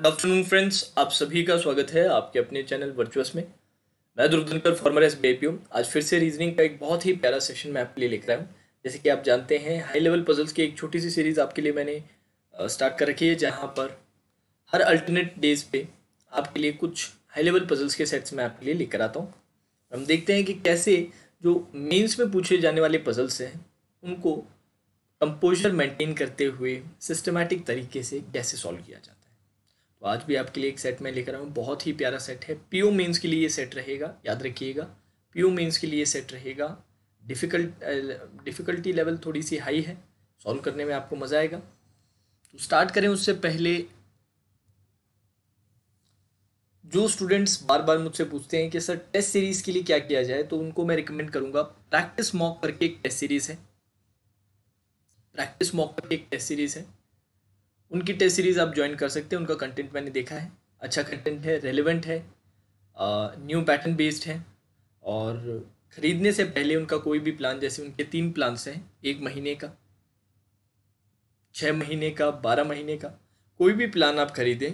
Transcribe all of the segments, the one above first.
Good afternoon friends आप सभी का स्वागत है आपके अपने चैनल वर्चुअस में मैं दुर्वधनकर फॉर्मर एस बी आज फिर से रीजनिंग का एक बहुत ही प्यारा सेशन मैं आपके लिए लिख रहा हूँ जैसे कि आप जानते हैं हाई लेवल पजल्स की एक छोटी सी सीरीज़ आपके लिए मैंने स्टार्ट कर रखी है जहाँ पर हर अल्टरनेट डेज पे आपके लिए कुछ हाई लेवल पजल्स के सेट्स मैं आपके लिए लिख कर आता हूँ हम देखते हैं कि कैसे जो मेन्स में पूछे जाने वाले पजल्स हैं उनको कंपोजर मेंटेन करते हुए सिस्टमेटिक तरीके से कैसे सॉल्व किया जाता है तो आज भी आपके लिए एक सेट मैं लेकर आऊँ बहुत ही प्यारा सेट है पीओ मीन्स के लिए ये सेट रहेगा याद रखिएगा पीओ मीन्स के लिए सेट रहेगा डिफ़िकल्ट डिफ़िकल्टी लेवल थोड़ी सी हाई है सॉल्व करने में आपको मज़ा आएगा तो स्टार्ट करें उससे पहले जो स्टूडेंट्स बार बार मुझसे पूछते हैं कि सर टेस्ट सीरीज़ के लिए क्या किया जाए तो उनको मैं रिकमेंड करूँगा प्रैक्टिस मॉक करके एक टेस्ट सीरीज़ है प्रैक्टिस मॉक करके एक टेस्ट सीरीज़ है उनकी टेस्ट सीरीज़ आप ज्वाइन कर सकते हैं उनका कंटेंट मैंने देखा है अच्छा कंटेंट है रेलिवेंट है न्यू पैटर्न बेस्ड है और ख़रीदने से पहले उनका कोई भी प्लान जैसे उनके तीन प्लान्स हैं एक महीने का छः महीने का बारह महीने का कोई भी प्लान आप खरीदें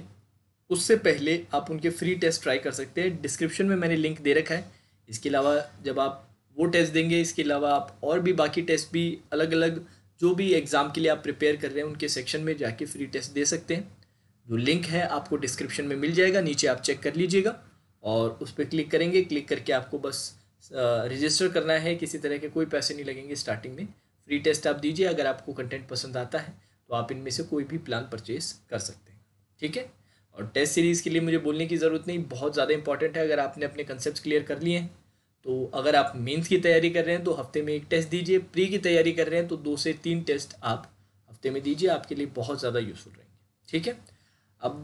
उससे पहले आप उनके फ्री टेस्ट ट्राई कर सकते हैं डिस्क्रिप्शन में मैंने लिंक दे रखा है इसके अलावा जब आप वो टेस्ट देंगे इसके अलावा आप और भी बाकी टेस्ट भी अलग अलग जो भी एग्ज़ाम के लिए आप प्रिपेयर कर रहे हैं उनके सेक्शन में जाके फ्री टेस्ट दे सकते हैं जो लिंक है आपको डिस्क्रिप्शन में मिल जाएगा नीचे आप चेक कर लीजिएगा और उस पर क्लिक करेंगे क्लिक करके आपको बस रजिस्टर करना है किसी तरह के कोई पैसे नहीं लगेंगे स्टार्टिंग में फ्री टेस्ट आप दीजिए अगर आपको कंटेंट पसंद आता है तो आप इनमें से कोई भी प्लान परचेज कर सकते हैं ठीक है और टेस्ट सीरीज़ के लिए मुझे बोलने की ज़रूरत नहीं बहुत ज़्यादा इंपॉर्टेंट है अगर आपने अपने कंसेप्ट क्लियर कर लिए हैं तो अगर आप मेंस की तैयारी कर रहे हैं तो हफ्ते में एक टेस्ट दीजिए प्री की तैयारी कर रहे हैं तो दो से तीन टेस्ट आप हफ्ते में दीजिए आपके लिए बहुत ज़्यादा यूजफुल रहेंगे ठीक है अब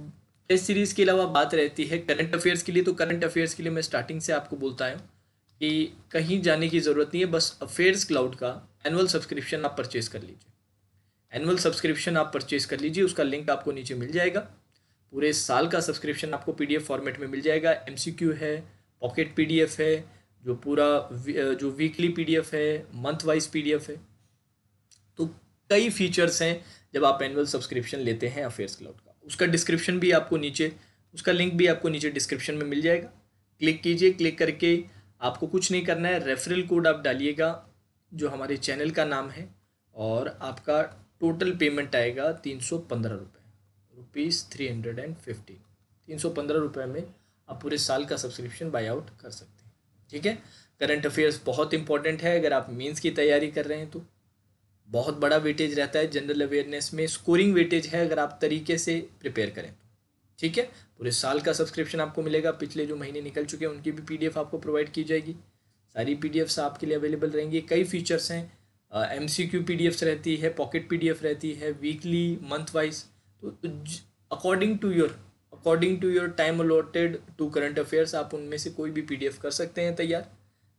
टेस्ट सीरीज़ के अलावा बात रहती है करंट अफेयर्स के लिए तो करंट अफेयर्स के लिए मैं स्टार्टिंग से आपको बोलता हूँ कि कहीं जाने की ज़रूरत नहीं है बस अफेयर्स क्लाउड का एनुअल सब्सक्रिप्शन आप परचेज़ कर लीजिए एनुअल सब्सक्रिप्शन आप परचेज़ कर लीजिए उसका लिंक आपको नीचे मिल जाएगा पूरे साल का सब्सक्रिप्शन आपको पीडीएफ फॉर्मेट में मिल जाएगा एमसीक्यू है पॉकेट पीडीएफ है जो पूरा जो वीकली पीडीएफ है मंथ वाइज पीडीएफ है तो कई फीचर्स हैं जब आप एनुअल सब्सक्रिप्शन लेते हैं अफेयर्स क्लाउड का उसका डिस्क्रिप्शन भी आपको नीचे उसका लिंक भी आपको नीचे डिस्क्रिप्शन में मिल जाएगा क्लिक कीजिए क्लिक करके आपको कुछ नहीं करना है रेफरल कोड आप डालिएगा जो हमारे चैनल का नाम है और आपका टोटल पेमेंट आएगा तीन सौ पंद्रह रुपये rupees three hundred and fifteen तीन सौ पंद्रह रुपये में आप पूरे साल का सब्सक्रिप्शन बाई आउट कर सकते हैं ठीक है करंट अफेयर्स बहुत इंपॉर्टेंट है अगर आप मीन्स की तैयारी कर रहे हैं तो बहुत बड़ा वेटेज रहता है जनरल अवेयरनेस में स्कोरिंग वेटेज है अगर आप तरीके से प्रिपेयर करें तो। ठीक है पूरे साल का सब्सक्रिप्शन आपको मिलेगा पिछले जो महीने निकल चुके हैं उनकी भी पीडीएफ आपको प्रोवाइड की जाएगी सारी पीडीएफ्स आपके लिए अवेलेबल रहेंगी कई फीचर्स हैं एम सी क्यू पी रहती है पॉकेट पी रहती है वीकली मंथ वाइज तो according to your according to your time allotted to current affairs आप उनमें से कोई भी पीडीएफ कर सकते हैं तैयार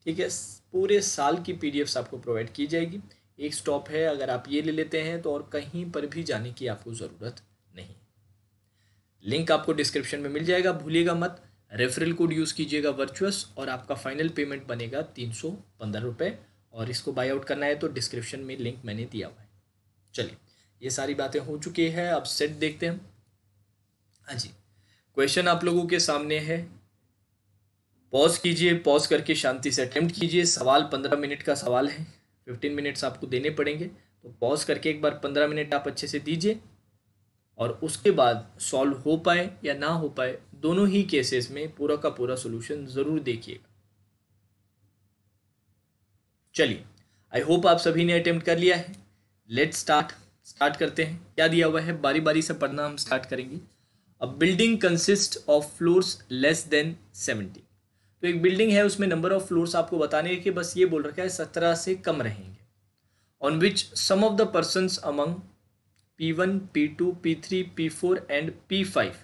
ठीक है पूरे साल की पीडीएफ्स आपको प्रोवाइड की जाएगी एक स्टॉप है अगर आप ये ले लेते हैं तो और कहीं पर भी जाने की आपको ज़रूरत नहीं लिंक आपको डिस्क्रिप्शन में मिल जाएगा भूलिएगा मत रेफरल कोड यूज़ कीजिएगा वर्चुअस और आपका फाइनल पेमेंट बनेगा तीन सौ पंद्रह रुपये और इसको बाई आउट करना है तो डिस्क्रिप्शन में लिंक मैंने दिया हुआ है चलिए ये सारी बातें हो चुकी है अब सेट देखते हैं हाँ जी क्वेश्चन आप लोगों के सामने है पॉज कीजिए पॉज करके शांति से अटेम्प्ट कीजिए सवाल पंद्रह मिनट का सवाल है फिफ्टीन मिनट्स आपको देने पड़ेंगे तो पॉज करके एक बार पंद्रह मिनट आप अच्छे से दीजिए और उसके बाद सॉल्व हो पाए या ना हो पाए दोनों ही केसेस में पूरा का पूरा सोल्यूशन ज़रूर देखिएगा चलिए आई होप आप सभी ने अटेम्प्ट कर लिया है लेट स्टार्ट स्टार्ट करते हैं क्या दिया हुआ है बारी बारी से पढ़ना हम स्टार्ट करेंगे a building consist of floors less than seventy तो एक बिल्डिंग है उसमें नंबर ऑफ फ्लोर्स आपको बताने के बस ये बोल रखा है सत्रह से कम रहेंगे on which some of the person among P one P two P three P four and P five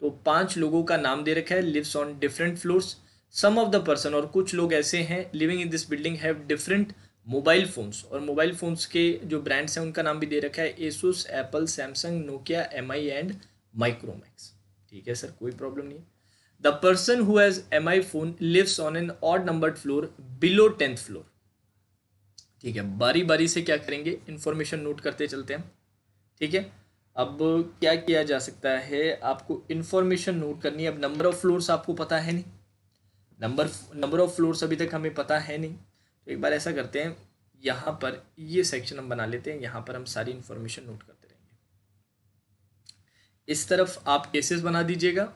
तो पांच लोगों का नाम दे रखा है lives on different floors some of the person और कुछ लोग ऐसे हैं living in this building have different mobile phones और मोबाइल फ़ोन्स के जो ब्रांड्स हैं उनका नाम भी दे रखा है Asus Apple Samsung Nokia M I and Micromax ठीक है सर कोई प्रॉब्लम नहीं the person who has M I phone lives on an odd numbered floor below tenth floor ठीक है बारी बारी से क्या करेंगे इन्फॉर्मेशन नोट करते चलते हैं ठीक है अब क्या किया जा सकता है आपको इन्फॉर्मेशन नोट करनी है अब नंबर ऑफ फ्लोर्स आपको पता है नहीं नंबर नंबर ऑफ फ्लोर्स अभी तक हमें पता है नहीं तो एक बार ऐसा करते हैं यहाँ पर ये सेक्शन हम बना लेते हैं यहाँ पर हम सारी इन्फॉर्मेशन नोट करते हैं इस तरफ आप केसेस बना दीजिएगा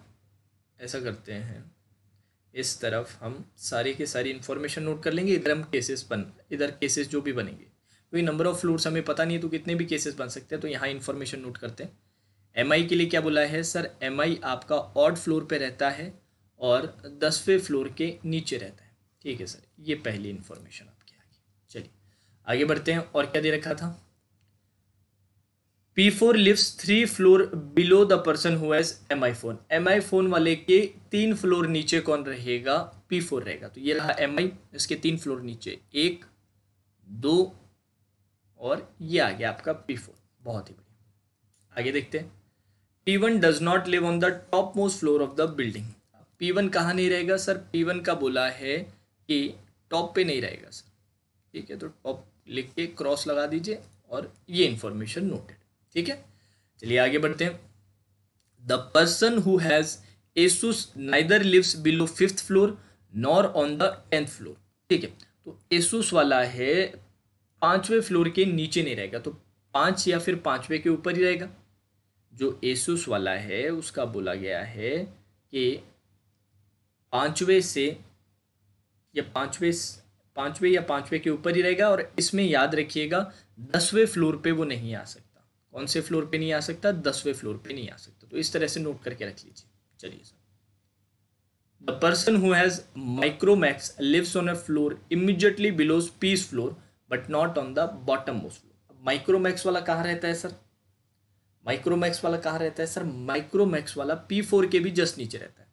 ऐसा करते हैं इस तरफ हम सारी के सारी इन्फॉर्मेशन नोट कर लेंगे इधर हम केसेस बन इधर केसेस जो भी बनेंगे क्योंकि नंबर ऑफ फ्लोर्स हमें पता नहीं है तो कितने भी केसेस बन सकते हैं तो यहाँ इन्फॉर्मेशन नोट करते हैं एम के लिए क्या बोला है सर एम आपका ऑड फ्लोर पर रहता है और दसवें फ्लोर के नीचे रहता है ठीक है सर ये पहली इन्फॉर्मेशन आपकी आगे चलिए आगे बढ़ते हैं और क्या दे रखा था P4 lives three floor below the person who has M I phone M I phone वाले के तीन फ्लोर नीचे कौन रहेगा P4 रहेगा तो ये रहा एम आई इसके तीन फ्लोर नीचे एक दो और ये आ गया आपका P4 बहुत ही बढ़िया आगे देखते हैं P1 does not live on the top most floor of the building P1 कहाँ नहीं रहेगा सर P1 का बोला है कि टॉप पे नहीं रहेगा सर ठीक है तो टॉप लिख के क्रॉस लगा दीजिए और ये इन्फॉर्मेशन नोटेड ठीक है चलिए आगे बढ़ते हैं the person who has Asus neither lives below fifth floor nor on the tenth floor ठीक है तो एसुस वाला है पांचवें फ्लोर के नीचे नहीं रहेगा तो पांच या फिर पांचवें के ऊपर ही रहेगा जो एसुस वाला है उसका बोला गया है कि पांचवें से या पांचवें पांचवे या पांचवे के ऊपर ही रहेगा और इसमें याद रखिएगा दसवें फ्लोर पे वो नहीं आ सकता कौन से फ्लोर पे नहीं आ सकता दसवें फ्लोर पे नहीं आ सकता तो इस तरह से नोट करके रख लीजिए चलिए sir the person who has Micromax lives on a floor immediately below P's floor but not on the bottom most floor Micromax वाला कहाँ रहता है सर माइक्रोमैक्स वाला कहाँ रहता है सर माइक्रोमैक्स वाला पी फोर के भी जस्ट नीचे रहता है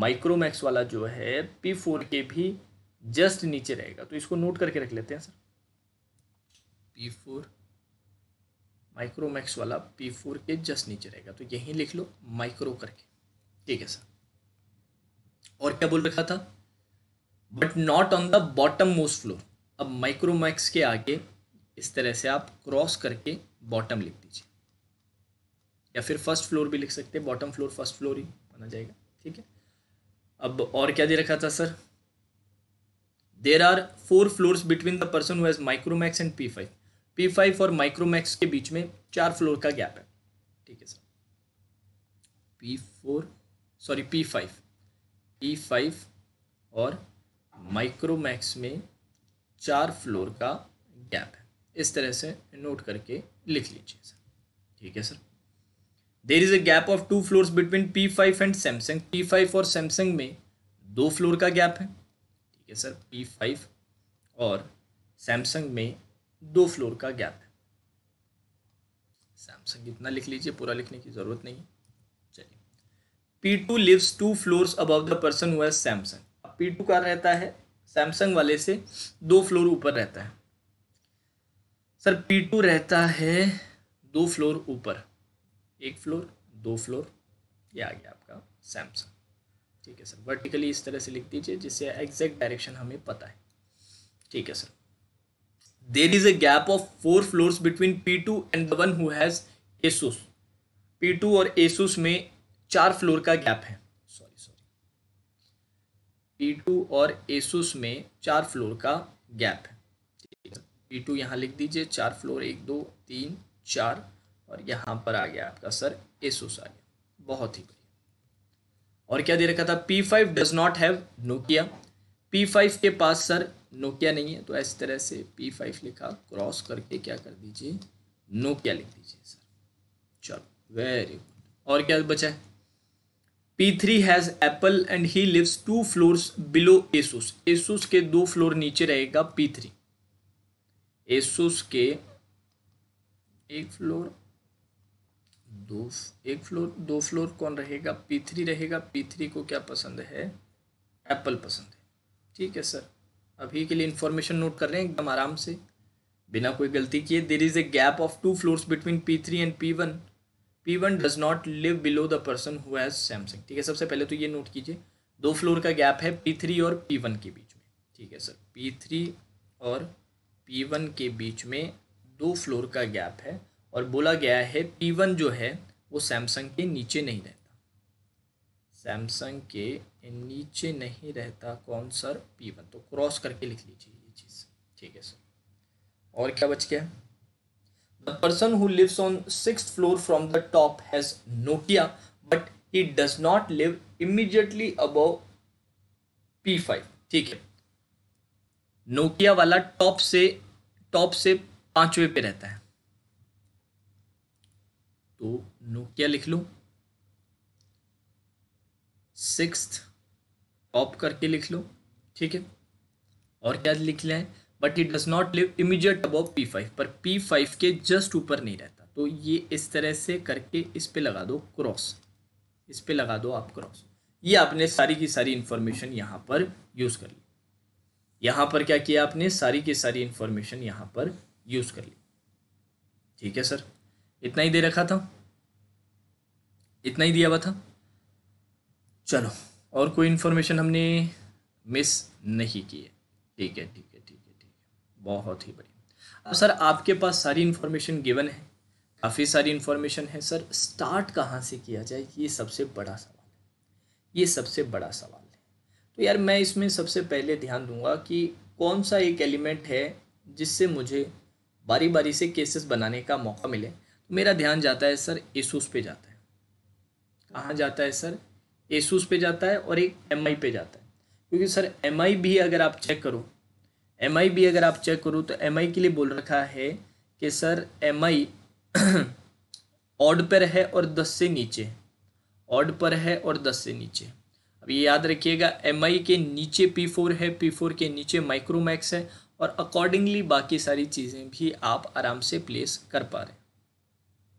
माइक्रोमैक्स वाला जो है पी फोर के भी जस्ट नीचे रहेगा तो इसको नोट करके रख लेते हैं सर पी फोर माइक्रोमैक्स वाला पी फोर के जस्ट नीचे रहेगा तो यहीं लिख लो माइक्रो करके ठीक है सर और क्या बोल रखा था but not on the bottom most floor अब माइक्रोमैक्स के आगे इस तरह से आप क्रॉस करके बॉटम लिख दीजिए या फिर फर्स्ट फ्लोर भी लिख सकते हैं बॉटम फ्लोर फर्स्ट फ्लोर ही बना जाएगा ठीक है अब और क्या दे रखा था sir there are four floor between the person whose Micromax and P five P five और माइक्रोमैक्स के बीच में चार फ्लोर का गैप है ठीक है sir P four sorry P five P five और माइक्रोमैक्स में चार फ्लोर का गैप है इस तरह से नोट करके लिख लीजिए सर ठीक है sir there is a gap of two floor between P five and Samsung P five और सैमसंग में दो फ्लोर का गैप है ठीक है सर पी फाइव और सैमसंग में दो फ्लोर का गैप है सैमसंग इतना लिख लीजिए पूरा लिखने की ज़रूरत नहीं है चलिए P two lives two floor above the person who है सैमसंग पी टू का रहता है सैमसंग वाले से दो फ्लोर ऊपर रहता है सर पी टू रहता है दो फ्लोर ऊपर एक फ्लोर दो फ्लोर ये आ गया आपका सैमसंग ठीक है सर वर्टिकली इस तरह से लिख दीजिए जिससे एग्जैक्ट डायरेक्शन हमें पता है ठीक है sir there is a gap of four floors between P2 and the one who has Asus. P2 और Asus में चार फ्लोर का गैप है सॉरी सॉरी P2 और Asus में चार फ्लोर का गैप है पी टू यहाँ लिख दीजिए चार फ्लोर एक दो तीन चार और यहाँ पर आ गया आपका सर एसोस आ गया बहुत ही बढ़िया और क्या दे रखा था P five does not have Nokia P five के पास सर नोकिया नहीं है तो इस तरह से पी फाइव लिखा क्रॉस करके क्या कर दीजिए नोकिया लिख दीजिए सर चलो वेरी गुड और क्या बचा है P three has Apple and he lives two floors below Asus Asus के दो फ्लोर नीचे रहेगा पी थ्री एसूस के एक फ्लोर दो एक फ्लोर दो फ्लोर कौन रहेगा पी थ्री रहेगा पी थ्री को क्या पसंद है एप्पल पसंद है ठीक है सर अभी के लिए इन्फॉर्मेशन नोट कर रहे हैं एकदम आराम से बिना कोई गलती किए there is a gap of two floors between P three and P one P one does not live below the person who has Samsung ठीक है सबसे पहले तो ये नोट कीजिए दो फ्लोर का गैप है पी थ्री और पी वन के बीच में ठीक है सर पी थ्री और पी वन के बीच में दो फ्लोर का गैप है और बोला गया है पी वन जो है वो सैमसंग के नीचे नहीं रहता सैमसंग के नीचे नहीं रहता कौन सर पी वन तो क्रॉस करके लिख लीजिए ये चीज़ ठीक है सर और क्या बच गया the person who lives on six floor from the top has Nokia but he does not live immediately above P five ठीक है नोकिया वाला टॉप से टॉप से पांचवें पे रहता है तो नोकिया लिख लो सिक्स्थ टॉप करके लिख लो ठीक है और क्या लिख लें but it does not live immediate about P five पर पी फाइव के जस्ट ऊपर नहीं रहता तो ये इस तरह से करके इस पर लगा दो क्रॉस इस पर लगा दो आप क्रॉस ये आपने सारी की सारी इंफॉर्मेशन यहाँ पर यूज़ कर ली यहाँ पर क्या किया आपने सारी की सारी इंफॉर्मेशन यहाँ पर यूज़ कर ली ठीक है सर इतना ही दे रखा था इतना ही दिया हुआ था चलो और कोई इन्फॉर्मेशन हमने मिस नहीं की है ठीक है ठीक है ठीक है ठीक है बहुत ही बढ़िया अब तो सर आपके पास सारी इन्फॉर्मेशन गिवन है काफ़ी सारी इन्फॉर्मेशन है सर स्टार्ट कहाँ से किया जाए ये सबसे बड़ा सवाल है ये सबसे बड़ा सवाल है तो यार मैं इसमें सबसे पहले ध्यान दूंगा कि कौन सा एक एलिमेंट है जिससे मुझे बारी बारी से केसेस बनाने का मौका मिले तो मेरा ध्यान जाता है सर इशूज़ पे जाता है कहाँ जाता है सर एसूस पे जाता है और एक एम पे जाता है क्योंकि सर एम भी अगर आप चेक करो एम भी अगर आप चेक करो तो एम के लिए बोल रखा है कि सर एम आई ऑड पर है और दस से नीचे ऑड पर है और दस से नीचे अब ये याद रखिएगा एम के नीचे पी फोर है पी फोर के नीचे माइक्रोमैक्स है और अकॉर्डिंगली बाकी सारी चीज़ें भी आप आराम से प्लेस कर पा रहे हैं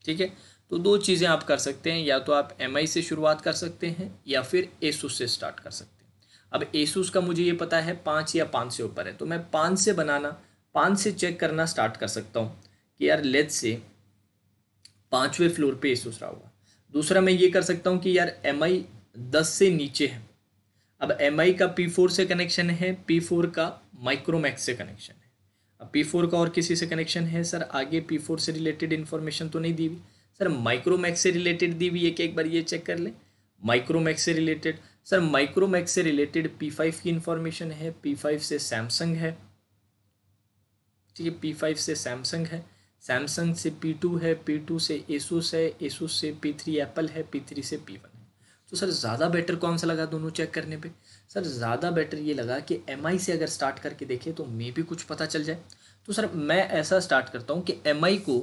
ठीक है तो दो चीज़ें आप कर सकते हैं या तो आप एम से शुरुआत कर सकते हैं या फिर एसूस से स्टार्ट कर सकते हैं अब एसूस का मुझे ये पता है पाँच या पाँच से ऊपर है तो मैं पाँच से बनाना पाँच से चेक करना स्टार्ट कर सकता हूँ कि यार लेट से पाँचवें फ्लोर पे एसूस रहा होगा दूसरा मैं ये कर सकता हूँ कि यार एम आई दस से नीचे है अब एम आई का पी फोर से कनेक्शन है पी फोर का माइक्रोमैक्स से कनेक्शन है अब पी फोर का और किसी से कनेक्शन है सर आगे पी फोर से रिलेटेड इन्फॉर्मेशन तो नहीं दी हुई सर माइक्रोमैक्स से रिलेटेड दी हुई है कि एक बार ये चेक कर लें माइक्रोमैक्स से रिलेटेड सर माइक्रोमैक्स से रिलेटेड पी फाइव की इंफॉर्मेशन है पी फाइव से सैमसंग है ठीक है पी फाइव से सैमसंग है सैमसंग से पी टू है पी टू से एसूस है एसूस से पी थ्री एप्पल है पी थ्री से पी वन है तो सर ज़्यादा बेटर कौन सा लगा दोनों चेक करने पे सर ज़्यादा बेटर ये लगा कि एम आई से अगर स्टार्ट करके देखें तो मे भी कुछ पता चल जाए तो सर मैं ऐसा स्टार्ट करता हूँ कि एम आई को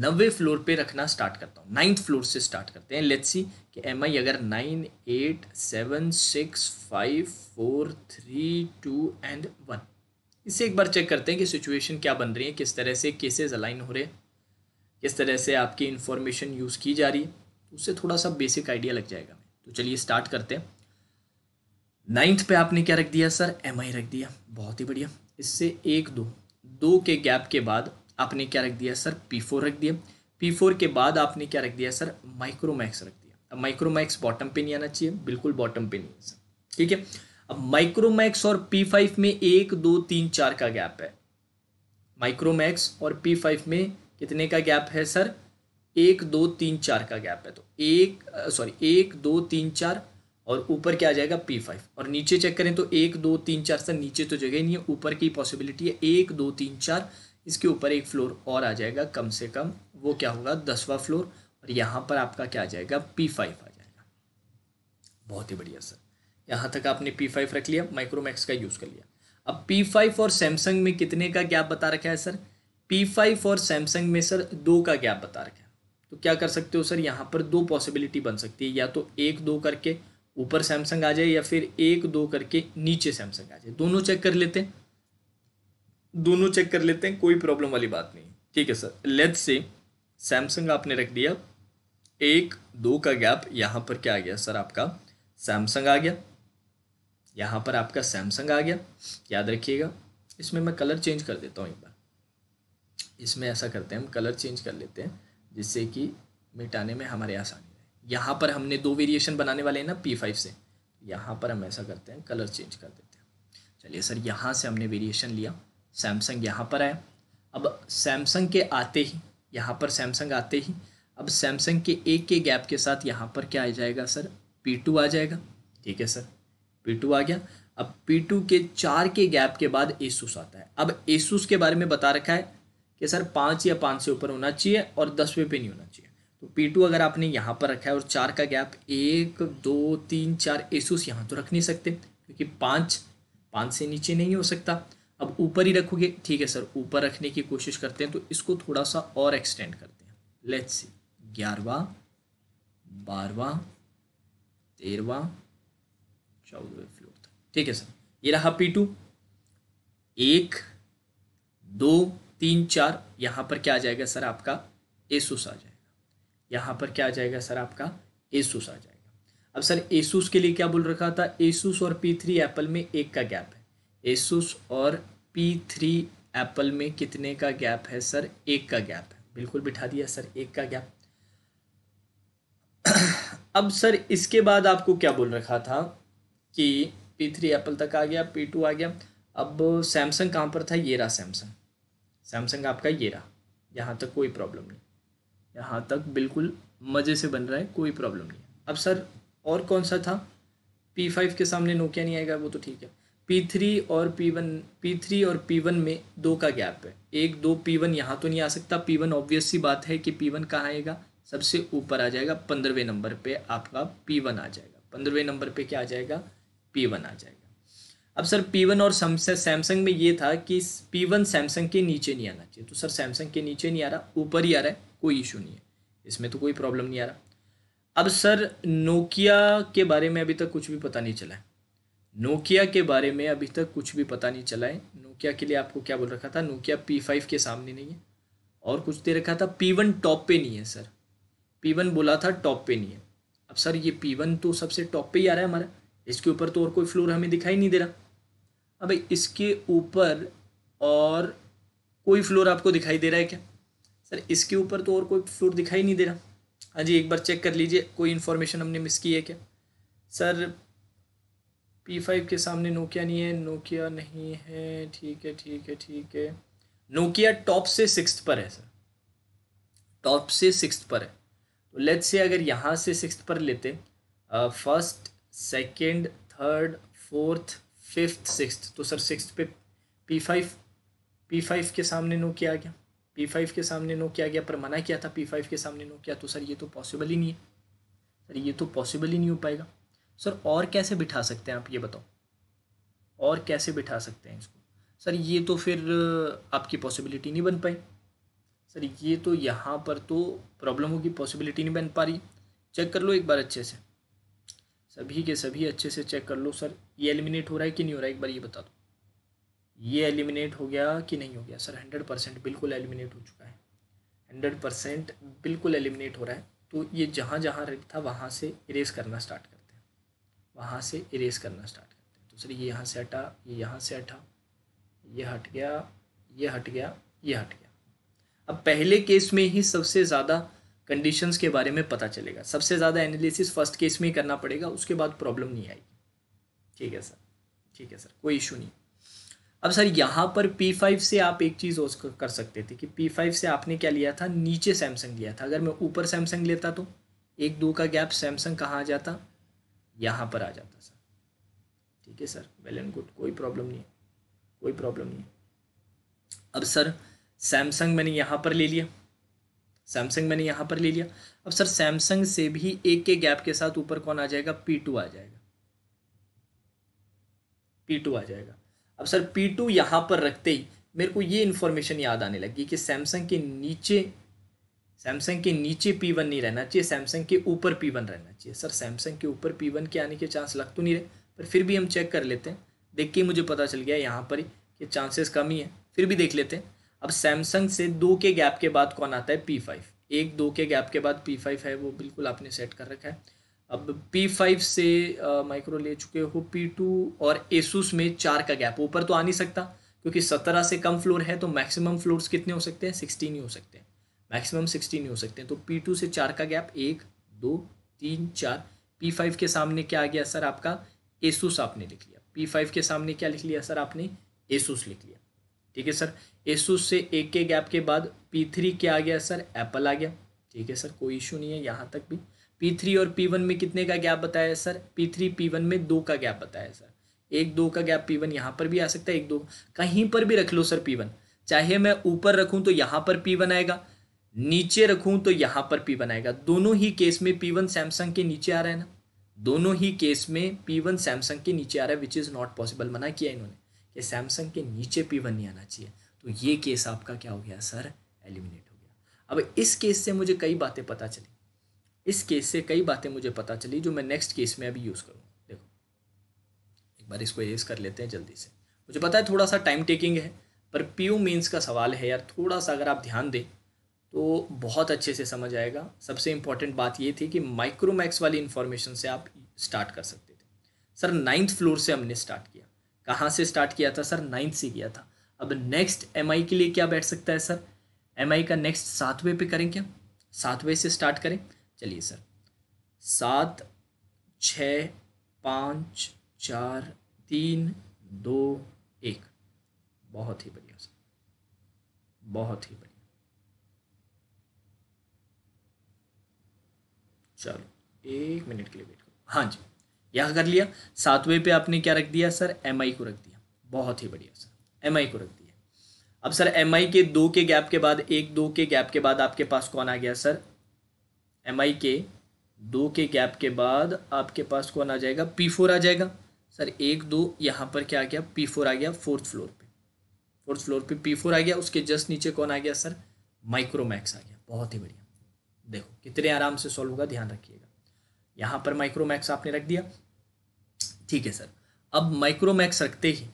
नब्बे फ्लोर पे रखना स्टार्ट करता हूँ नाइन्थ फ्लोर से स्टार्ट करते हैं लेट्स सी कि एम आई अगर nine eight seven six five four three two and one इससे एक बार चेक करते हैं कि सिचुएशन क्या बन रही है किस तरह से केसेस अलाइन हो रहे किस तरह से आपकी इन्फॉर्मेशन यूज़ की जा रही है उससे थोड़ा सा बेसिक आइडिया लग जाएगा तो चलिए स्टार्ट करते हैं नाइन्थ पे आपने क्या रख दिया सर एम आई रख दिया बहुत ही बढ़िया इससे एक दो दो के गैप के बाद आपने क्या रख दिया सर पी फोर रख दिया पी फोर के बाद आपने क्या रख दिया सर माइक्रोमैक्स रख दिया अब माइक्रोमैक्स बॉटम पे नहीं आना चाहिए बिल्कुल बॉटम पे नहीं सर ठीक है अब माइक्रोमैक्स और पी फाइव में एक दो तीन चार का गैप है माइक्रोमैक्स और पी फाइव में कितने का गैप है सर एक दो तीन चार का गैप है तो एक सॉरी एक दो तीन चार और ऊपर क्या आ जाएगा पी फाइव और नीचे चेक करें तो एक दो तीन चार सर नीचे तो जगह नहीं है ऊपर की पॉसिबिलिटी है एक दो तीन चार इसके ऊपर एक फ्लोर और आ जाएगा कम से कम वो क्या होगा दसवा फ्लोर और यहाँ पर आपका क्या आ जाएगा पी फाइव आ जाएगा बहुत ही बढ़िया सर यहाँ तक आपने पी फाइव रख लिया माइक्रोमैक्स का यूज़ कर लिया अब पी फाइव और सैमसंग में कितने का गैप बता रखा है सर पी फाइव और सैमसंग में सर दो का गैप बता रखा है तो क्या कर सकते हो सर यहाँ पर दो पॉसिबिलिटी बन सकती है या तो एक दो करके ऊपर सैमसंग आ जाए या फिर एक दो करके नीचे सैमसंग आ जाए दोनों चेक कर लेते हैं दोनों चेक कर लेते हैं कोई प्रॉब्लम वाली बात नहीं ठीक है सर लेट्स से सैमसंग आपने रख दिया एक दो का गैप यहाँ पर क्या आ गया सर आपका सैमसंग आ गया यहाँ पर आपका सैमसंग आ गया याद रखिएगा इसमें मैं कलर चेंज कर देता हूँ एक बार इसमें ऐसा करते हैं हम कलर चेंज कर लेते हैं जिससे कि मिटाने में हमारे आसानी रहे यहाँ पर हमने दो वेरिएशन बनाने वाले हैं ना पी फाइव से यहाँ पर हम ऐसा करते हैं कलर चेंज कर देते हैं चलिए सर यहाँ से हमने वेरिएशन लिया सैमसंग यहाँ पर आया अब सैमसंग के आते ही यहाँ पर सैमसंग आते ही अब सैमसंग के एक के गैप के साथ यहाँ पर क्या आ जाएगा सर पी टू आ जाएगा ठीक है सर पी टू आ गया अब पी टू के चार के गैप के बाद एसूस आता है अब एसूस के बारे में बता रखा है कि सर पाँच या पाँच से ऊपर होना चाहिए और दसवें पे नहीं होना चाहिए तो पी टू अगर आपने यहाँ पर रखा है और चार का गैप एक दो तीन चार एसूस यहाँ तो रख नहीं सकते क्योंकि पाँच पाँच से नीचे नहीं हो सकता अब ऊपर ही रखोगे ठीक है सर ऊपर रखने की कोशिश करते हैं तो इसको थोड़ा सा और एक्सटेंड करते हैं लेट्स सी ग्यारहवा बारवा तेरवा चौदहवें फ्लोर तक ठीक है सर ये रहा पी टू एक दो तीन चार यहाँ पर क्या आ जाएगा सर आपका एसूस आ जाएगा यहाँ पर क्या आ जाएगा सर आपका एसूस आ जाएगा अब सर एसूस के लिए क्या बोल रखा था एसूस और पी थ्री एप्पल में एक का गैप है एसूस और पी थ्री एप्पल में कितने का गैप है सर एक का गैप है बिल्कुल बिठा दिया सर एक का गैप अब सर इसके बाद आपको क्या बोल रखा था कि पी थ्री एप्पल तक आ गया पी टू आ गया अब सैमसंग कहाँ पर था ये रहा सैमसंग सैमसंग आपका ये रहा यहाँ तक कोई प्रॉब्लम नहीं यहाँ तक बिल्कुल मज़े से बन रहा है कोई प्रॉब्लम नहीं अब सर और कौन सा था पी फाइव के सामने नोकिया नहीं आएगा वो तो ठीक है थ्री और पी थ्री और वन में दो का गैप है एक दो वन यहाँ तो नहीं आ सकता वन ऑब्वियस सी बात है कि वन कहाँ आएगा सबसे ऊपर आ जाएगा पंद्रहवें नंबर पे आपका वन आ जाएगा पंद्रहवें नंबर पे क्या आ जाएगा वन आ जाएगा अब सर वन और सैमसंग में ये था कि वन सैमसंग के नीचे नहीं आना चाहिए तो सर सैमसंग के नीचे नहीं आ रहा ऊपर ही आ रहा है कोई इशू नहीं है इसमें तो कोई प्रॉब्लम नहीं आ रहा अब सर नोकिया के बारे में अभी तक कुछ भी पता नहीं चला है नोकिया के बारे में अभी तक कुछ भी पता नहीं चला है नोकिया के लिए आपको क्या बोल रखा था नोकिया पी फाइव के सामने नहीं है और कुछ दे रखा था पी वन टॉप पे नहीं है सर पी वन बोला था टॉप पे नहीं है अब सर ये पी वन तो सबसे टॉप पे ही आ रहा है हमारा इसके ऊपर तो और कोई फ्लोर हमें दिखाई नहीं दे रहा अब इसके ऊपर और कोई फ्लोर आपको दिखाई दे रहा है क्या सर इसके ऊपर तो और कोई फ्लोर दिखाई नहीं दे रहा हाँ जी एक बार चेक कर लीजिए कोई इन्फॉर्मेशन हमने मिस की है क्या सर पी फाइव के सामने नोकिया नहीं है नोकिया नहीं है ठीक है ठीक है ठीक है नोकिया टॉप से सिक्स पर है सर टॉप से सिक्स पर है तो लेट्स से अगर यहाँ से सिक्स पर लेते first second third fourth fifth six तो सर सिक्स पे पी फाइव पी फाइव के सामने नो किया गया पी फाइव के सामने नो किया गया पर मना किया था पी फाइव के सामने नो किया तो सर ये तो पॉसिबल ही नहीं है सर ये तो पॉसिबल ही नहीं हो पाएगा सर और कैसे बिठा सकते हैं आप ये बताओ और कैसे बिठा सकते हैं इसको सर ये तो फिर आपकी पॉसिबिलिटी नहीं बन पाई सर ये तो यहाँ पर तो प्रॉब्लमों की पॉसिबिलिटी नहीं बन पा रही चेक कर लो एक बार अच्छे से सभी के सभी अच्छे से चेक कर लो सर ये एलिमिनेट हो रहा है कि नहीं हो रहा है एक बार ये बता दो ये एलिमिनेट हो गया कि नहीं हो गया सर हंड्रेड परसेंट बिल्कुल एलिमिनेट हो चुका है हंड्रेड परसेंट बिल्कुल एलिमिनेट हो रहा है तो ये जहाँ जहाँ रेड था वहाँ से इरेज करना स्टार्ट वहाँ से इरेज करना स्टार्ट करते हैं तो सर ये यहाँ से हटा ये यहाँ से हटा ये हट गया ये हट गया ये हट गया अब पहले केस में ही सबसे ज़्यादा कंडीशंस के बारे में पता चलेगा सबसे ज़्यादा एनालिसिस फर्स्ट केस में ही करना पड़ेगा उसके बाद प्रॉब्लम नहीं आएगी ठीक है सर ठीक है सर कोई इशू नहीं अब सर यहाँ पर P5 से आप एक चीज़ और कर सकते थे कि P5 से आपने क्या लिया था नीचे सैमसंग लिया था अगर मैं ऊपर सैमसंग लेता तो एक दो का गैप सैमसंग कहाँ आ जाता यहाँ पर आ जाता सर ठीक है सर वेल एंड गुड कोई प्रॉब्लम नहीं है कोई प्रॉब्लम नहीं है अब सर सैमसंग मैंने यहाँ पर ले लिया सैमसंग मैंने यहाँ पर ले लिया अब सर सैमसंग से भी एक के गैप के साथ ऊपर कौन आ जाएगा पी टू आ जाएगा पी टू आ जाएगा अब सर पी टू यहाँ पर रखते ही मेरे को ये इन्फॉर्मेशन याद आने लगी कि सैमसंग के नीचे सैमसंग के नीचे पी वन नहीं रहना चाहिए सैमसंग के ऊपर पी वन रहना चाहिए सर सैमसंग के ऊपर पी वन के आने के चांस लग तो नहीं रहे पर फिर भी हम चेक कर लेते हैं देख के मुझे पता चल गया यहाँ पर कि चांसेस कम ही है फिर भी देख लेते हैं अब सैमसंग से दो के गैप के बाद कौन आता है पी फाइव एक दो के गैप के बाद पी फाइव है वो बिल्कुल आपने सेट कर रखा है अब पी फाइव से माइक्रो ले चुके हो पी टू और एसूस में चार का गैप ऊपर तो आ नहीं सकता क्योंकि सत्रह से कम फ्लोर है तो मैक्सिमम फ्लोर्स कितने हो सकते हैं सिक्सटीन ही हो सकते हैं मैक्सिमम सिक्सटीन ही हो सकते हैं तो पी टू से चार का गैप एक दो तीन चार पी फाइव के सामने क्या आ गया सर आपका एसूस आपने लिख लिया पी फाइव के सामने क्या लिख लिया सर आपने एसूस लिख लिया ठीक है सर एसूस से एक के गैप के बाद पी थ्री क्या आ गया सर एप्पल आ गया ठीक है सर कोई इशू नहीं है यहाँ तक भी पी थ्री और पी वन में कितने का गैप बताया sir P three P one में दो का गैप बताया सर एक दो का गैप पी वन यहाँ पर भी आ सकता है एक दो कहीं पर भी रख लो सर पी वन चाहे मैं ऊपर रखूँ तो यहाँ पर पी वन आएगा नीचे रखूं तो यहां पर पी बनाएगा दोनों ही केस में पी वन सैमसंग के नीचे आ रहा है ना दोनों ही केस में पी वन सैमसंग के नीचे आ रहा है विच इज़ नॉट पॉसिबल मना किया इन्होंने कि सैमसंग के नीचे पी वन नहीं आना चाहिए तो ये केस आपका क्या हो गया सर एलिमिनेट हो गया अब इस केस से मुझे कई बातें पता चली इस केस से कई बातें मुझे पता चली जो मैं नेक्स्ट केस में अभी यूज़ करूँगा देखो एक बार इसको एज कर लेते हैं जल्दी से मुझे पता है थोड़ा सा टाइम टेकिंग है पर पी यू का सवाल है यार थोड़ा सा अगर आप ध्यान दें तो बहुत अच्छे से समझ आएगा सबसे इम्पॉर्टेंट बात ये थी कि माइक्रोमैक्स वाली इन्फॉर्मेशन से आप स्टार्ट कर सकते थे सर नाइन्थ फ्लोर से हमने स्टार्ट किया कहाँ से स्टार्ट किया था सर नाइन्थ से किया था अब नेक्स्ट एम के लिए क्या बैठ सकता है सर एम का नेक्स्ट सातवें पे करें क्या सातवें से स्टार्ट करें चलिए सर सात छ पाँच चार तीन दो एक बहुत ही बढ़िया सर बहुत ही बढ़िया चलो एक मिनट के लिए वेट करो हाँ जी यह कर लिया सातवें पे आपने क्या रख दिया सर एम को रख दिया बहुत ही बढ़िया सर एम को रख दिया अब सर एम के दो के गैप के बाद एक दो के गैप के बाद आपके पास कौन आ गया सर एम के दो के गैप के बाद आपके पास कौन आ जाएगा पी फोर आ जाएगा सर एक दो यहाँ पर क्या आ गया पी फोर आ गया फोर्थ फ्लोर पे फोर्थ फ्लोर पे पी फोर आ गया उसके जस्ट नीचे कौन आ गया सर माइक्रोमैक्स आ गया बहुत ही बढ़िया देखो कितने आराम से सॉल्व होगा ध्यान रखिएगा यहाँ पर माइक्रोमैक्स आपने रख दिया ठीक है सर अब माइक्रोमैक्स रखते ही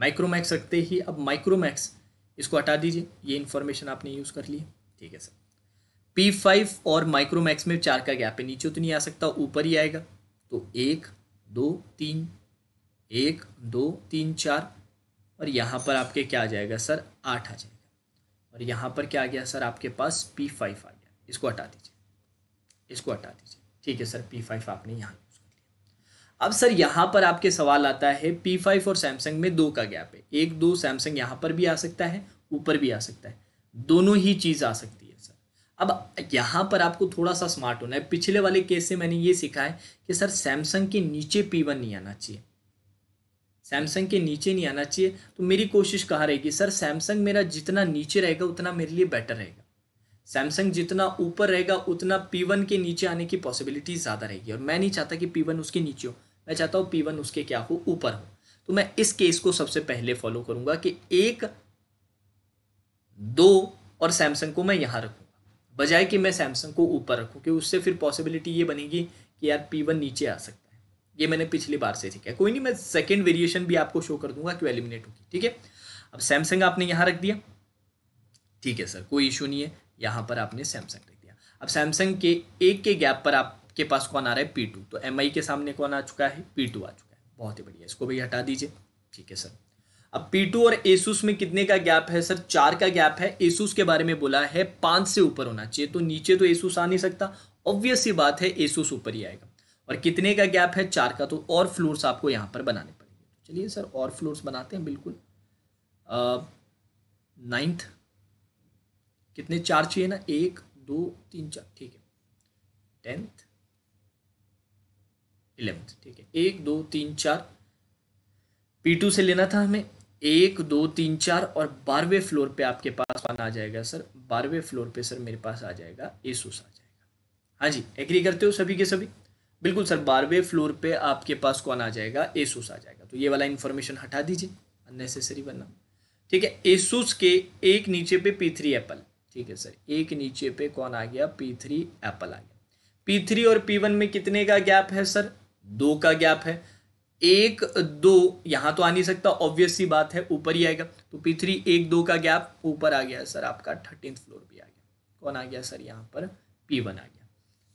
माइक्रोमैक्स रखते ही अब माइक्रोमैक्स इसको हटा दीजिए ये इन्फॉर्मेशन आपने यूज़ कर लिया ठीक है सर पी फाइव और माइक्रोमैक्स में चार का गैप है नीचे तो नहीं आ सकता ऊपर ही आएगा तो एक दो तीन एक दो तीन चार और यहाँ पर आपके क्या आ जाएगा सर आठ आ जाएगा और यहाँ पर क्या आ गया सर आपके पास पी फाइव आ गया इसको हटा दीजिए इसको हटा दीजिए ठीक है सर पी फाइव आपने यहाँ यूज़ कर लिया अब सर यहाँ पर आपके सवाल आता है पी फाइव और सैमसंग में दो का गैप है एक दो सैमसंग यहाँ पर भी आ सकता है ऊपर भी आ सकता है दोनों ही चीज़ आ सकती है सर अब यहाँ पर आपको थोड़ा सा स्मार्ट होना है पिछले वाले केस से मैंने ये सीखा है कि सर सैमसंग के नीचे पी वन नहीं आना चाहिए सैमसंग के नीचे नहीं आना चाहिए तो मेरी कोशिश कहाँ रहेगी सर सैमसंग मेरा जितना नीचे रहेगा उतना मेरे लिए बेटर रहेगा सैमसंग जितना ऊपर रहेगा उतना पी वन के नीचे आने की पॉसिबिलिटी ज़्यादा रहेगी और मैं नहीं चाहता कि पी वन उसके नीचे हो मैं चाहता हूँ पी वन उसके क्या हो ऊपर हो तो मैं इस केस को सबसे पहले फॉलो करूँगा कि एक दो और सैमसंग को मैं यहाँ रखूँगा बजाय कि मैं सैमसंग को ऊपर रखूँ कि उससे फिर पॉसिबिलिटी ये बनेगी कि यार पी वन नीचे आ सकता है ये मैंने पिछली बार से सीखा कोई नहीं मैं सेकेंड वेरिएशन भी आपको शो कर दूंगा कि एलिमिनेट होगी ठीक है अब सैमसंग आपने यहाँ रख दिया ठीक है सर कोई इशू नहीं है यहाँ पर आपने सैमसंग रख दिया अब सैमसंग के एक के गैप पर आपके पास कौन आ रहा है पी टू तो एम के सामने कौन आ चुका है पी टू आ चुका है बहुत ही बढ़िया इसको भी हटा दीजिए ठीक है सर अब पी टू और एसूस में कितने का गैप है सर चार का गैप है एसूस के बारे में बोला है पाँच से ऊपर होना चाहिए तो नीचे तो एसूस आ नहीं सकता ऑब्वियस ही बात है एसूस ऊपर ही आएगा और कितने का गैप है चार का तो और फ्लोर्स आपको यहाँ पर बनाने पड़ेंगे चलिए सर और फ्लोर्स बनाते हैं बिल्कुल नाइन्थ कितने चार चाहिए ना एक दो तीन चार ठीक है टेंथ इलेवेंथ ठीक है एक दो तीन चार पी टू से लेना था हमें एक दो तीन चार और बारहवें फ्लोर पे आपके पास वन आ जाएगा सर बारहवें फ्लोर पे सर मेरे पास आ जाएगा एसूस आ जाएगा हाँ जी एग्री करते हो सभी के सभी बिल्कुल सर बारहवें फ्लोर पे आपके पास कौन आ जाएगा एसूस आ जाएगा तो ये वाला इन्फॉर्मेशन हटा दीजिए अननेसेसरी बनना ठीक है एसूस के एक नीचे पे पी थ्री एप्पल ठीक है सर एक नीचे पे कौन आ गया पी थ्री एप्पल आ गया पी थ्री और पी वन में कितने का गैप है सर दो का गैप है एक दो यहाँ तो आ नहीं सकता ऑब्वियस सी बात है ऊपर ही आएगा तो पी थ्री एक दो का गैप ऊपर आ गया सर आपका थर्टीन फ्लोर भी आ गया कौन आ गया सर यहाँ पर पी वन आ गया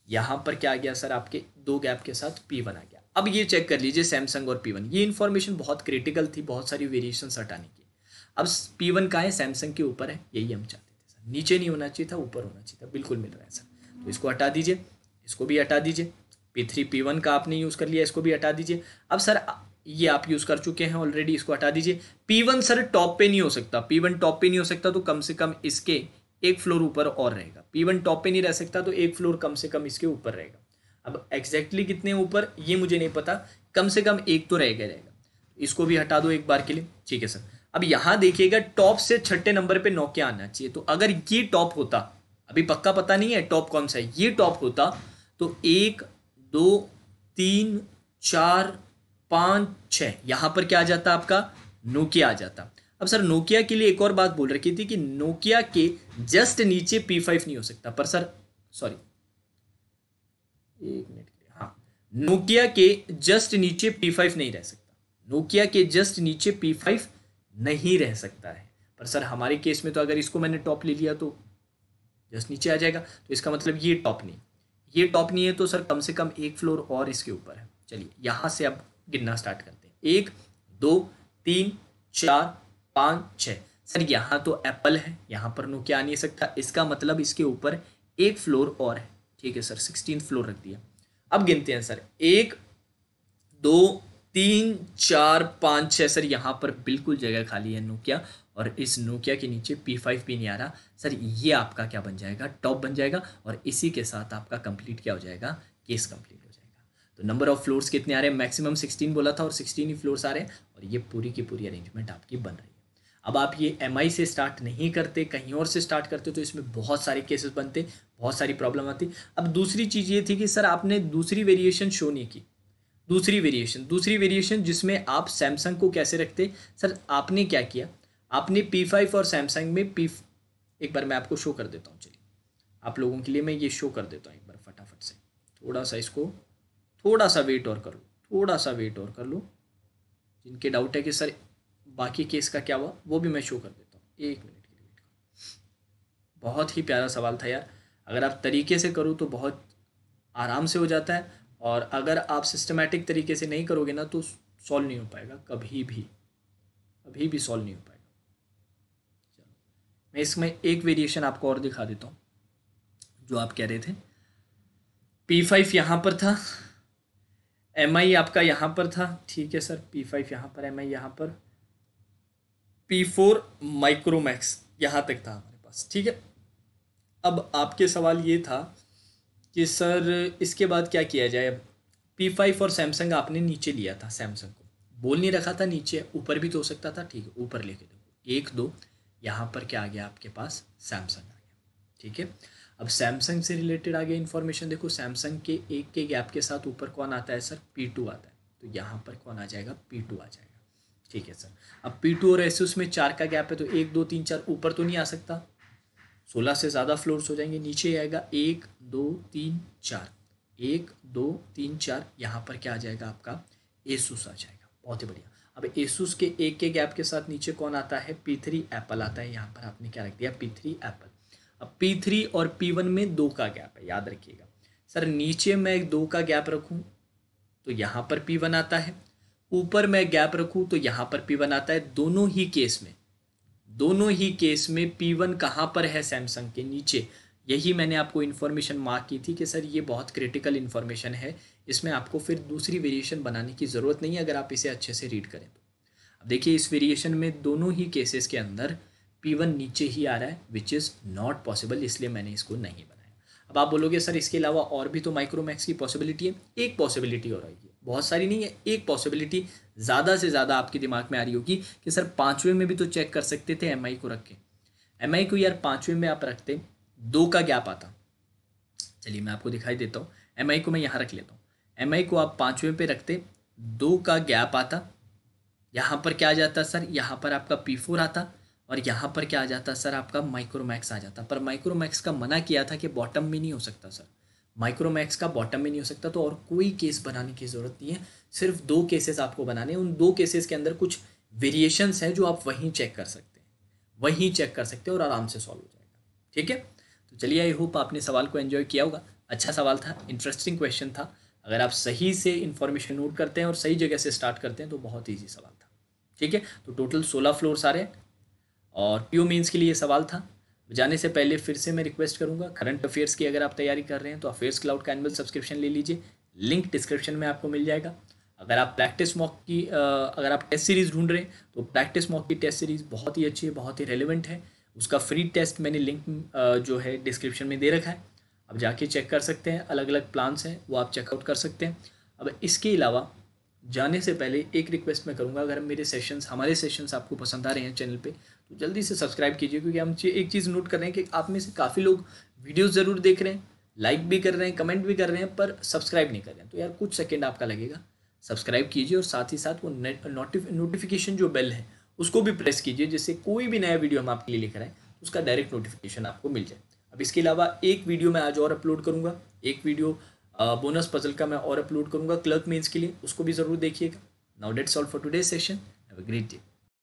यहाँ पर क्या आ गया सर आपके दो गैप के साथ पी वन आ गया अब ये चेक कर लीजिए सैमसंग और पी वन ये इन्फॉर्मेशन बहुत क्रिटिकल थी बहुत सारी वेरिएशन हटाने की अब पी वन का है सैमसंग के ऊपर है यही हम चाहते नीचे नहीं होना चाहिए था ऊपर होना चाहिए था बिल्कुल मिल रहा है सर तो इसको हटा दीजिए इसको भी हटा दीजिए पी थ्री पी वन का आपने यूज़ कर लिया इसको भी हटा दीजिए अब सर ये आप यूज़ कर चुके हैं ऑलरेडी इसको हटा दीजिए पी वन सर टॉप पे नहीं हो सकता पी वन टॉप पे नहीं हो सकता तो कम से कम इसके एक फ्लोर ऊपर और रहेगा पी वन टॉप पे नहीं रह सकता तो एक फ्लोर कम से कम इसके ऊपर रहेगा अब एग्जैक्टली exactly कितने ऊपर ये मुझे नहीं पता कम से कम एक तो रहेगा रहेगा इसको भी हटा दो एक बार के लिए ठीक है सर अब यहां देखिएगा टॉप से छठे नंबर पे नोकिया आना चाहिए तो अगर ये टॉप होता अभी पक्का पता नहीं है टॉप कौन सा है ये टॉप होता तो एक दो तीन चार पांच छ यहां पर क्या आ जाता आपका नोकिया आ जाता अब सर नोकिया के लिए एक और बात बोल रखी थी कि नोकिया के जस्ट नीचे पी फाइव नहीं हो सकता पर सर सॉरी एक मिनट हाँ नोकिया के जस्ट नीचे पी फाइव नहीं रह सकता नोकिया के जस्ट नीचे पी फाइव नहीं रह सकता है पर सर हमारे केस में तो अगर इसको मैंने टॉप ले लिया तो जस्ट नीचे आ जाएगा तो इसका मतलब ये टॉप नहीं ये टॉप नहीं है तो सर कम से कम एक फ्लोर और इसके ऊपर है चलिए यहाँ से अब गिनना स्टार्ट करते हैं एक दो तीन चार पाँच छः सर यहाँ तो एप्पल है यहाँ पर नोकिया आ नहीं सकता इसका मतलब इसके ऊपर एक फ्लोर और है ठीक है सर सिक्सटीन फ्लोर रख दिया अब गिनते हैं सर एक दो तीन चार पाँच छः सर यहाँ पर बिल्कुल जगह खाली है नोकिया और इस नोकिया के नीचे पी फाइव नहीं आ रहा सर ये आपका क्या बन जाएगा टॉप बन जाएगा और इसी के साथ आपका कंप्लीट क्या हो जाएगा केस कंप्लीट हो जाएगा तो नंबर ऑफ फ्लोर्स कितने आ रहे हैं मैक्सिमम सिक्सटीन बोला था और सिक्सटीन ही फ्लोर्स आ रहे हैं और ये पूरी की पूरी अरेंजमेंट आपकी बन रही है अब आप ये एम से स्टार्ट नहीं करते कहीं और से स्टार्ट करते तो इसमें बहुत सारे केसेस बनते बहुत सारी प्रॉब्लम आती अब दूसरी चीज़ ये थी कि सर आपने दूसरी वेरिएशन शो नहीं की दूसरी वेरिएशन दूसरी वेरिएशन जिसमें आप सैमसंग को कैसे रखते सर आपने क्या किया आपने पी और सैमसंग में पी एक बार मैं आपको शो कर देता हूँ चलिए आप लोगों के लिए मैं ये शो कर देता हूँ एक बार फटाफट से थोड़ा सा इसको थोड़ा सा वेट और कर लो थोड़ा सा वेट और कर लो जिनके डाउट है कि सर बाकी केस का क्या हुआ वो भी मैं शो कर देता हूँ एक मिनट के लिए वेट कर बहुत ही प्यारा सवाल था यार अगर आप तरीके से करो तो बहुत आराम से हो जाता है और अगर आप सिस्टमेटिक तरीके से नहीं करोगे ना तो सॉल्व नहीं हो पाएगा कभी भी कभी भी सॉल्व नहीं हो पाएगा चलो मैं इसमें एक वेरिएशन आपको और दिखा देता हूँ जो आप कह रहे थे पी फाइव यहाँ पर था एम आई आपका यहाँ पर था ठीक है सर पी फाइव यहाँ पर एम आई यहाँ पर पी फोर माइक्रोमैक्स यहाँ तक था हमारे पास ठीक है अब आपके सवाल ये था कि सर इसके बाद क्या किया जाए पी फाइव और सैमसंग आपने नीचे लिया था सैमसंग को बोल नहीं रखा था नीचे ऊपर भी तो हो सकता था ठीक है ऊपर लेके दो एक दो यहाँ पर क्या आ गया आपके पास सैमसंग आ गया ठीक है अब सैमसंग से रिलेटेड आ गया इन्फॉर्मेशन देखो सैमसंग के एक के गैप के साथ ऊपर कौन आता है सर पी टू आता है तो यहाँ पर कौन आ जाएगा पी टू आ जाएगा ठीक है सर अब पी टू और एस में चार का गैप है तो एक दो तीन चार ऊपर तो नहीं आ सकता सोलह से ज़्यादा फ्लोर्स हो जाएंगे नीचे आएगा एक दो तीन चार एक दो तीन चार यहाँ पर क्या आ जाएगा आपका एसूस आ जाएगा बहुत ही बढ़िया अब एसूस के एक के गैप के साथ नीचे कौन आता है पी थ्री एप्पल आता है यहाँ पर आपने क्या रख दिया पी थ्री एप्पल अब पी थ्री और पी वन में दो का गैप है याद रखिएगा सर नीचे मैं दो का गैप रखूँ तो यहाँ पर पी वन आता है ऊपर मैं गैप रखूँ तो यहाँ पर पी वन आता है दोनों ही केस में दोनों ही केस में पी वन कहाँ पर है सैमसंग के नीचे यही मैंने आपको इन्फॉर्मेशन मार्क की थी कि सर ये बहुत क्रिटिकल इन्फॉर्मेशन है इसमें आपको फिर दूसरी वेरिएशन बनाने की ज़रूरत नहीं है अगर आप इसे अच्छे से रीड करें तो अब देखिए इस वेरिएशन में दोनों ही केसेस के अंदर पी वन नीचे ही आ रहा है विच इज़ नॉट पॉसिबल इसलिए मैंने इसको नहीं बनाया अब आप बोलोगे सर इसके अलावा और भी तो माइक्रोमैक्स की पॉसिबिलिटी है एक पॉसिबिलिटी और आएगी बहुत सारी नहीं है एक पॉसिबिलिटी ज़्यादा से ज़्यादा आपके दिमाग में आ रही होगी कि सर पाँचवें में भी तो चेक कर सकते थे एम को रख के एम को यार पाँचवें में आप रखते दो का गैप आता चलिए मैं आपको दिखाई देता हूँ एम को मैं यहाँ रख लेता हूँ एम को आप पाँचवें पे रखते दो का गैप आता यहाँ पर क्या आ जाता सर यहाँ पर आपका पी फोर आता और यहाँ पर क्या आ जाता सर आपका माइक्रोमैक्स आ जाता पर माइक्रोमैक्स का मना किया था कि बॉटम में नहीं हो सकता सर माइक्रोमैक्स का बॉटम में नहीं हो सकता तो और कोई केस बनाने की ज़रूरत नहीं है सिर्फ दो केसेस आपको बनाने हैं उन दो केसेस के अंदर कुछ वेरिएशंस हैं जो आप वहीं चेक कर सकते हैं वहीं चेक कर सकते हैं और आराम से सॉल्व हो जाएगा ठीक है तो चलिए आई होप आपने सवाल को एन्जॉय किया होगा अच्छा सवाल था इंटरेस्टिंग क्वेश्चन था अगर आप सही से इन्फॉर्मेशन नोट करते हैं और सही जगह से स्टार्ट करते हैं तो बहुत ईजी सवाल था ठीक है तो टोटल सोलह फ्लोर्स आ रहे हैं और पीओ मीन्स के लिए सवाल था जाने से पहले फिर से मैं रिक्वेस्ट करूंगा करंट अफेयर्स की अगर आप तैयारी कर रहे हैं तो अफेयर्स क्लाउड का एनुअल सब्सक्रिप्शन ले लीजिए लिंक डिस्क्रिप्शन में आपको मिल जाएगा अगर आप प्रैक्टिस मॉक की अगर आप टेस्ट सीरीज़ ढूंढ रहे हैं तो प्रैक्टिस मॉक की टेस्ट सीरीज़ बहुत ही अच्छी है बहुत ही रेलिवेंट है उसका फ्री टेस्ट मैंने लिंक जो है डिस्क्रिप्शन में दे रखा है आप जाके चेक कर सकते हैं अलग अलग प्लान्स हैं वो आप चेकआउट कर सकते हैं अब इसके अलावा जाने से पहले एक रिक्वेस्ट मैं करूँगा अगर मेरे सेशंस हमारे सेशंस आपको पसंद आ रहे हैं चैनल पर तो जल्दी से सब्सक्राइब कीजिए क्योंकि हम एक चीज़ नोट कर रहे हैं कि आप में से काफ़ी लोग वीडियो ज़रूर देख रहे हैं लाइक भी कर रहे हैं कमेंट भी कर रहे हैं पर सब्सक्राइब नहीं कर रहे हैं तो यार कुछ सेकेंड आपका लगेगा सब्सक्राइब कीजिए और साथ ही साथ वो नोटिफिकेशन जो बेल है उसको भी प्रेस कीजिए जिससे कोई भी नया वीडियो हम आपके लिए लेकर आए तो उसका डायरेक्ट नोटिफिकेशन आपको मिल जाए अब इसके अलावा एक वीडियो मैं आज और अपलोड करूँगा एक वीडियो बोनस पजल का मैं और अपलोड करूँगा क्लर्क मेन्स के लिए उसको भी ज़रूर देखिएगा now that's all for today session have a great day